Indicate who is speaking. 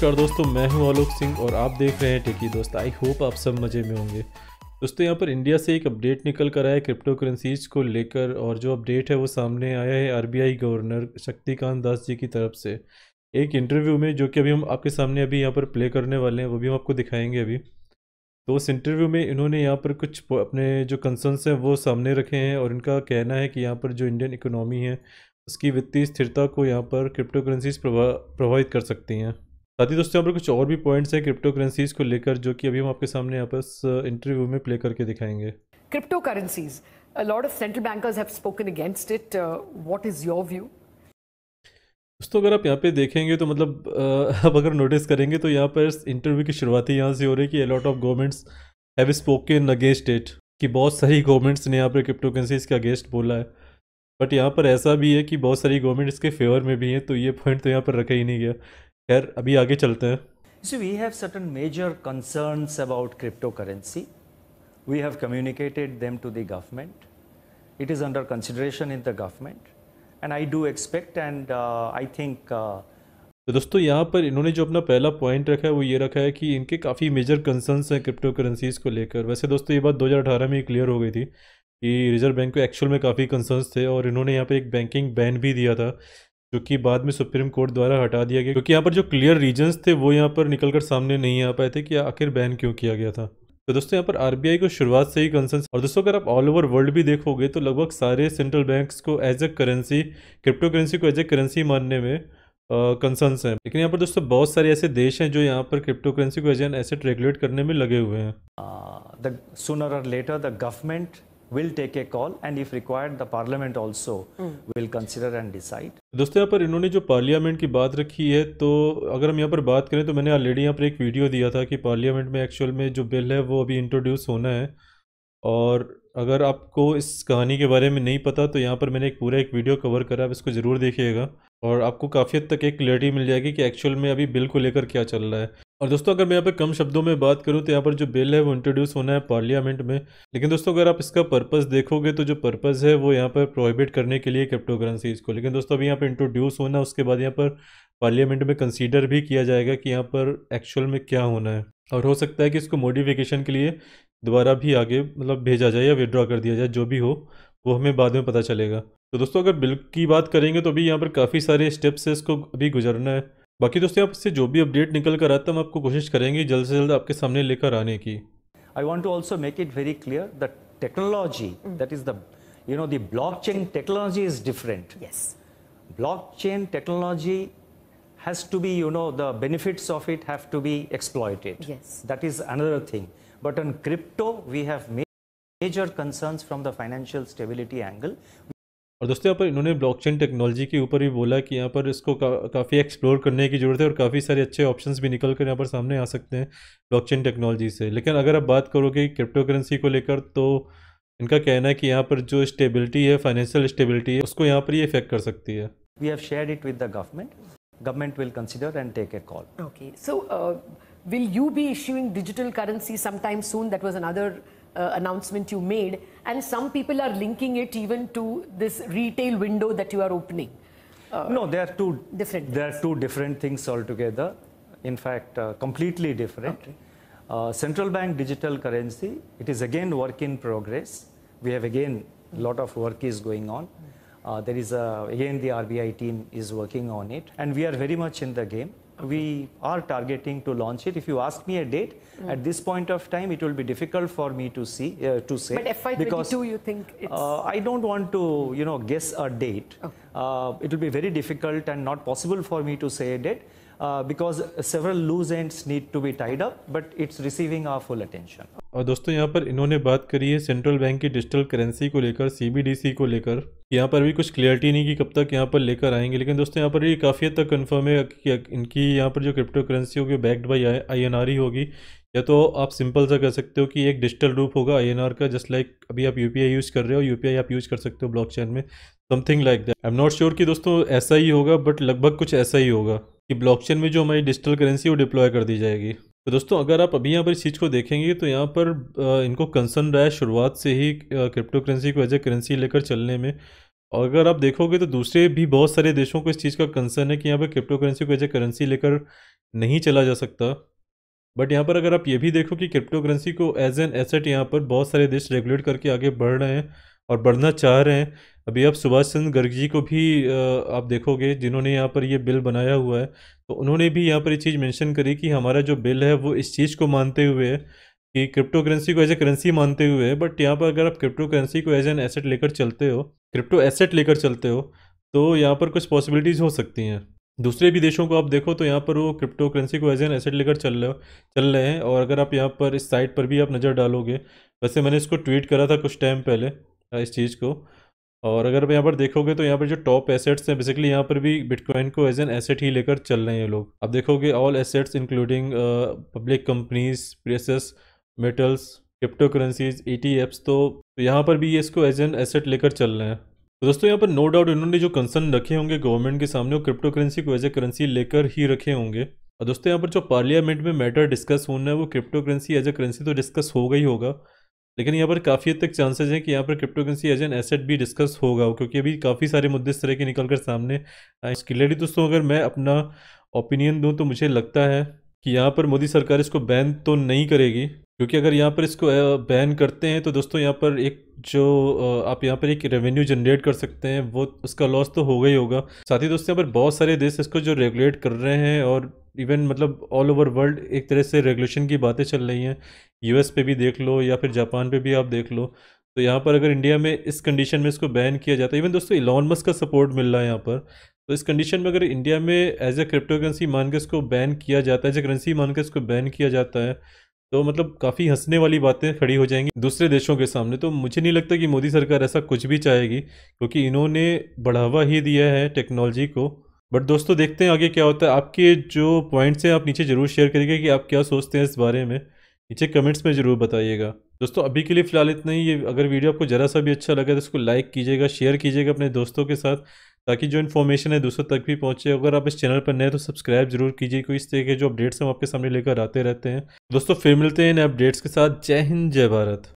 Speaker 1: नमस्कार दोस्तों मैं हूं आलोक सिंह और आप देख रहे हैं टेकी दोस्त आई होप आप सब मज़े में होंगे दोस्तों यहाँ पर इंडिया से एक अपडेट निकल कर आया है क्रिप्टो करेंसीज को लेकर और जो अपडेट है वो सामने आया है आरबीआई गवर्नर शक्तिकांत दास जी की तरफ से एक इंटरव्यू में जो कि अभी हम आपके सामने अभी यहाँ पर प्ले करने वाले हैं वो भी हम आपको दिखाएंगे अभी तो उस इंटरव्यू में इन्होंने यहाँ पर कुछ अपने जो कंसर्नस हैं वो सामने रखे हैं और इनका कहना है कि यहाँ पर जो इंडियन इकोनॉमी है उसकी वित्तीय स्थिरता को यहाँ पर क्रिप्टो करेंसीज प्रभावित कर सकती हैं साथ ही दोस्तों यहाँ पर कुछ और भी पॉइंट्स हैं क्रिप्टो करेंसीज को लेकर जो कि अभी हम आपके सामने यहाँ पर इंटरव्यू uh, में प्ले करके दिखाएंगे
Speaker 2: crypto currencies a lot of central bankers have spoken against it uh, what is your
Speaker 1: दोस्तों अगर आप यहाँ पे देखेंगे तो मतलब uh, आप अगर नोटिस करेंगे तो यहाँ पर इंटरव्यू की शुरुआत ही यहाँ से हो रही है कि a lot of governments have spoken against it कि बहुत सारी गवर्नमेंट्स ने यहाँ पर क्रिप्टो करेंसीज के अगेंस्ट बोला है बट यहाँ पर ऐसा भी है कि बहुत सारी गवर्नमेंट इसके फेवर में भी हैं तो ये पॉइंट तो यहाँ पर रखा ही नहीं गया खैर अभी आगे चलते हैं
Speaker 2: So we have certain major concerns about cryptocurrency. We have communicated them to the government. It is under consideration in the government. And I do expect and uh, I think... Uh,
Speaker 1: तो दोस्तों यहाँ पर इन्होंने जो अपना पहला point रखा है वो ये रखा है कि इनके काफ़ी मेजर कंसर्न्स हैं क्रिप्टो करेंसीज़ को लेकर वैसे दोस्तों ये बात 2018 में क्लियर हो गई थी कि रिजर्व बैंक को एक्चुअल में काफ़ी कंसर्न्स थे और इन्होंने यहाँ पे एक बैंकिंग बैन भी दिया था जो कि बाद में सुप्रीम कोर्ट द्वारा हटा दिया गया क्योंकि यहाँ पर जो क्लियर रीजंस थे वो यहाँ पर निकल कर सामने नहीं आ पाए थे कि आखिर बैन क्यों किया गया था तो दोस्तों यहाँ पर आरबीआई को शुरुआत से ही कंसर्न और दोस्तों अगर आप ऑल ओवर वर्ल्ड भी देखोगे तो लगभग सारे सेंट्रल बैंक्स को as a currency crypto currency को एज ए करेंसी मानने में कंसर्न्स हैं लेकिन यहाँ पर दोस्तों बहुत सारे ऐसे देश हैं जो यहाँ पर क्रिप्टो करेंसी को एज एन एसेट रेगुलेट करने में लगे हुए हैं
Speaker 2: द सुनर और later the government will take a call and if required the parliament also mm. will consider and decide.
Speaker 1: दोस्तों यहाँ पर इन्होंने जो पार्लियामेंट की बात रखी है तो अगर हम यहाँ पर बात करें तो मैंने ऑलरेडी यहाँ पर एक वीडियो दिया था कि पार्लियामेंट में एक्चुअल में जो बिल है वो अभी इंट्रोड्यूस होना है और अगर आपको इस कहानी के बारे में नहीं पता तो यहाँ पर मैंने एक पूरा एक वीडियो कवर करा आप इसको ज़रूर देखिएगा और आपको काफ़ी हद तक एक क्लियरिटी मिल जाएगी कि एक्चुअल में अभी बिल को लेकर क्या चल रहा है और दोस्तों अगर मैं यहाँ पे कम शब्दों में बात करूँ तो यहाँ पर जो बिल है वो इंट्रोड्यूस होना है पार्लियामेंट में लेकिन दोस्तों अगर आप इसका पर्पस देखोगे तो जो पर्पस है वो यहाँ पर प्रोहिबिट करने के लिए क्रिप्टो करेंसीज को लेकिन दोस्तों अभी यहाँ पर इंट्रोड्यूस होना उसके बाद यहाँ पर पार्लियामेंट में कंसिडर भी किया जाएगा कि यहाँ पर एक्चुअल में क्या होना है और हो सकता है कि इसको मॉडिफिकेशन के लिए दोबारा भी आगे मतलब भेजा जाए या विड्रॉ कर दिया जाए जो भी हो वो हमें बाद में पता चलेगा तो दोस्तों अगर बिल की बात करेंगे तो अभी यहाँ पर काफ़ी सारे स्टेप्स है इसको अभी गुजरना है बाकी दोस्तों आपसे जो भी अपडेट निकल कर आता है हम आपको कोशिश करेंगे जल्द से जल्द आपके सामने लेकर आने की
Speaker 2: I want to also make it very clear the technology that is the no the chain technology is different block chain technology has to be you know the benefits of it have to be exploited that is another thing but on crypto we have major concerns from the financial stability
Speaker 1: angle और दोस्तों यहाँ पर इन्होंने blockchain technology के ऊपर भी बोला कि यहाँ पर इसको का, काफ़ी एक्सप्लोर करने की ज़रूरत है और काफ़ी सारे अच्छे ऑप्शंस भी निकल कर यहाँ पर सामने आ सकते हैं ब्लॉकचेन टेक्नोलॉजी से लेकिन अगर आप बात करोगे क्रिप्टो करेंसी को लेकर तो इनका कहना है कि यहाँ पर जो स्टेबिलिटी है फाइनेंशियल स्टेबिलिटी है उसको यहाँ पर ही इफेक्ट कर सकती है we have share it with the government government will consider and take a call
Speaker 2: okay so will you be issuing digital currency sometime soon that was another uh, announcement you made, and some people are linking it even to this retail window that you are opening. Uh, no, there are two different. There things. are two different things altogether. In fact, uh, completely different. Okay. Uh, central bank digital currency. It is again work in progress. We have again a lot of work is going on. Uh, there is a, again the RBI team is working on it, and we are very much in the game we are targeting to launch it. If you ask me a date, mm. at this point of time, it will be difficult for me to see uh, to say. But FY22, you think it's... Uh, I don't want to, you know, guess a date. Okay. Oh. Uh, it will be very difficult and not possible for me to say a date. Uh, because several loose ends need to be tied up, but it's receiving our full attention.
Speaker 1: और दोस्तों यहाँ पर इन्होंने बात करी है central bank की digital currency को लेकर सीबीडीसी को लेकर यहाँ पर भी कुछ क्लियरिटी नहीं कि कब तक यहाँ पर लेकर आएंगे लेकिन दोस्तों यहाँ पर ये काफ़ी हद तक कन्फर्म है कि इनकी यहाँ पर जो क्रिप्टो करेंसी होगी बैक्ड बाई आई होगी या तो आप सिंपल सा कह सकते हो कि एक डिजिटल रूप होगा आई का जस्ट लाइक अभी आप यू यूज़ कर रहे हो यू आप यूज़ कर सकते हो चेन में something like that I am not sure कि दोस्तों ऐसा ही होगा बट लगभग कुछ ऐसा ही होगा कि ब्लॉकचेन में जो हमारी डिजिटल करेंसी वो डिप्लॉय कर दी जाएगी तो दोस्तों अगर आप अभी यहाँ पर इस चीज़ को देखेंगे तो यहाँ पर इनको कंसर्न रहा है शुरुआत से ही क्रिप्टो करेंसी को एज ए करेंसी लेकर चलने में और अगर आप देखोगे तो दूसरे भी बहुत सारे देशों को इस चीज़ का कंसर्न है कि यहाँ पर क्रिप्टो करेंसी को एज ए करेंसी लेकर नहीं चला जा सकता बट यहाँ पर अगर आप ये भी देखो कि क्रिप्टो करेंसी को एज एन एसेट यहाँ पर बहुत सारे देश रेगुलेट करके आगे बढ़ रहे हैं और बढ़ना चाह रहे हैं अभी आप सुभाष चंद्र गर्ग जी को भी आप देखोगे जिन्होंने यहाँ पर ये बिल बनाया हुआ है तो उन्होंने भी यहाँ पर ये चीज़ मेंशन करी कि हमारा जो बिल है वो इस चीज़ को मानते हुए है कि क्रिप्टो करेंसी को एज ए करेंसी मानते हुए है बट यहाँ पर अगर आप क्रिप्टो करेंसी को एज एन एसेट लेकर चलते हो क्रिप्टो एसेट लेकर चलते हो तो यहाँ पर कुछ पॉसिबिलिटीज़ हो सकती हैं दूसरे भी देशों को आप देखो तो यहाँ पर वो क्रिप्टो करेंसी को एज एन एसेट लेकर चल रहे हो चल रहे हैं और अगर आप यहाँ पर इस साइट पर भी आप नज़र डालोगे वैसे मैंने इसको ट्वीट करा था कुछ टाइम पहले इस चीज़ को और अगर आप यहाँ पर देखोगे तो यहाँ पर जो टॉप एसेट्स हैं बेसिकली यहाँ पर भी बिटकॉइन को एज एन एसेट ही लेकर चल रहे हैं ये लोग आप देखोगे all assets including public companies prices metals crypto currencies ई तो, तो यहाँ पर भी ये इसको एज एन एसेट लेकर चल रहे हैं तो दोस्तों यहाँ पर नो डाउट इन्होंने जो कंसर्न रखे होंगे गवर्नमेंट के सामने वो क्रिप्टो करेंसी को एज ए करेंसी लेकर ही रखे होंगे और दोस्तों यहाँ पर जो पार्लियामेंट में मैटर डिस्कस होना है वो crypto currency as a currency तो डिस्कस होगा ही होगा लेकिन यहाँ पर काफ़ी हद तक चांसेस हैं कि यहाँ पर crypto currency as an asset भी डिस्कस होगा क्योंकि अभी काफ़ी सारे मुद्दे इस तरह के निकल कर सामने आए इसके दोस्तों अगर मैं अपना ओपिनियन दूँ तो मुझे लगता है कि यहाँ पर मोदी सरकार इसको बैन तो नहीं करेगी क्योंकि अगर यहाँ पर इसको बैन करते हैं तो दोस्तों यहाँ पर एक जो आप यहाँ पर एक रेवेन्यू जनरेट कर सकते हैं वो उसका लॉस तो होगा ही होगा साथ ही दोस्तों यहाँ पर बहुत सारे देश इसको जो रेगुलेट कर रहे हैं और इवन मतलब ऑल ओवर वर्ल्ड एक तरह से रेगुलेशन की बातें चल रही हैं यूएस पे भी देख लो या फिर जापान पे भी आप देख लो तो यहाँ पर अगर इंडिया में इस कंडीशन में इसको बैन किया जाता है इवन दोस्तों इलॉन मस्क का सपोर्ट मिल रहा है यहाँ पर तो इस कंडीशन में अगर इंडिया में एज ए क्रिप्टो करेंसी मान के इसको बैन किया जाता है एज ए करेंसी मान के इसको बैन किया जाता है तो मतलब काफ़ी हंसने वाली बातें खड़ी हो जाएंगी दूसरे देशों के सामने तो मुझे नहीं लगता कि मोदी सरकार ऐसा कुछ भी चाहेगी क्योंकि इन्होंने बढ़ावा ही दिया है टेक्नोलॉजी को बट दोस्तों देखते हैं आगे क्या होता है आपके जो पॉइंट्स हैं आप नीचे ज़रूर शेयर करिएगा कि आप क्या सोचते हैं इस बारे में नीचे कमेंट्स में ज़रूर बताइएगा दोस्तों अभी के लिए फ़िलहाल इतना ही ये अगर वीडियो आपको ज़रा सा भी अच्छा लगा तो इसको लाइक कीजिएगा शेयर कीजिएगा अपने दोस्तों के साथ ताकि जो इन्फॉर्मेशन है दूसरों तक भी पहुंचे अगर आप इस चैनल पर नए तो सब्सक्राइब जरूर कीजिए क्योंकि इस तरह के जो अपडेट्स हम आपके सामने लेकर आते रहते हैं दोस्तों फिर मिलते हैं इन अपडेट्स के साथ जय हिंद जय भारत